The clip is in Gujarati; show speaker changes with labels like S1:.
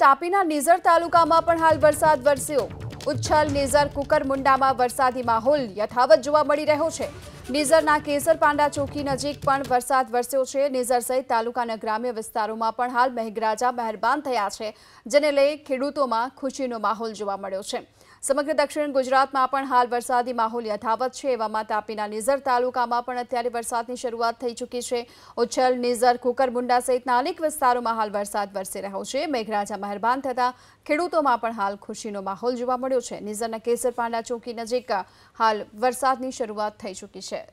S1: તાપીના નેઝર તાલુકામાં પણ હાલ વરસાદ વરસ્યો ઉચ્છલ નેઝર કુકરમુંડામાં વરસાદી માહોલ યથાવત જોવા મળી રહ્યો છે નેઝરના કેસરપાંડા ચોકી નજીક પણ વરસાદ વરસ્યો છે નેઝર સહિત તાલુકાના ગ્રામ્ય વિસ્તારોમાં પણ હાલ મહેગરાજા મહેરબાન થયા છે જેને લઈ ખેડૂતોમાં ખુશીનો માહોલ જોવા મળ્યો છે સમગ્ર દક્ષિણ ગુજરાતમાં પણ હાલ વરસાદી માહોલ યથાવત છે એવામાં તાપીના નિઝર તાલુકામાં પણ અત્યારે વરસાદની શરૂઆત થઈ ચૂકી છે ઉચ્છલ નિઝર કુકરમુંડા સહિતના અનેક વિસ્તારોમાં હાલ વરસાદ વરસી રહ્યો છે મેઘરાજા મહેરબાન થતાં ખેડૂતોમાં પણ હાલ ખુશીનો માહોલ જોવા મળ્યો છે નિઝરના કેસરપાંડા ચોકી નજીક હાલ વરસાદની શરૂઆત થઈ ચૂકી છે